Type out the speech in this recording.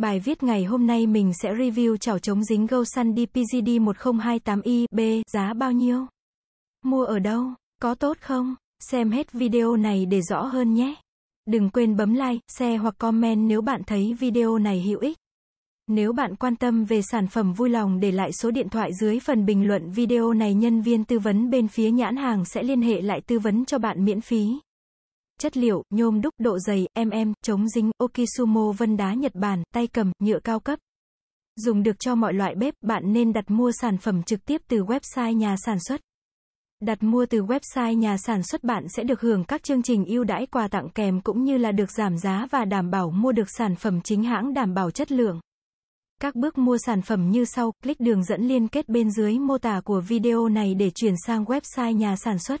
Bài viết ngày hôm nay mình sẽ review chảo chống dính Gosun DPGD 1028IB, giá bao nhiêu? Mua ở đâu? Có tốt không? Xem hết video này để rõ hơn nhé. Đừng quên bấm like, share hoặc comment nếu bạn thấy video này hữu ích. Nếu bạn quan tâm về sản phẩm vui lòng để lại số điện thoại dưới phần bình luận video này nhân viên tư vấn bên phía nhãn hàng sẽ liên hệ lại tư vấn cho bạn miễn phí chất liệu, nhôm đúc, độ dày, mm, chống dính, okisumo vân đá Nhật Bản, tay cầm, nhựa cao cấp. Dùng được cho mọi loại bếp, bạn nên đặt mua sản phẩm trực tiếp từ website nhà sản xuất. Đặt mua từ website nhà sản xuất bạn sẽ được hưởng các chương trình ưu đãi quà tặng kèm cũng như là được giảm giá và đảm bảo mua được sản phẩm chính hãng đảm bảo chất lượng. Các bước mua sản phẩm như sau, click đường dẫn liên kết bên dưới mô tả của video này để chuyển sang website nhà sản xuất.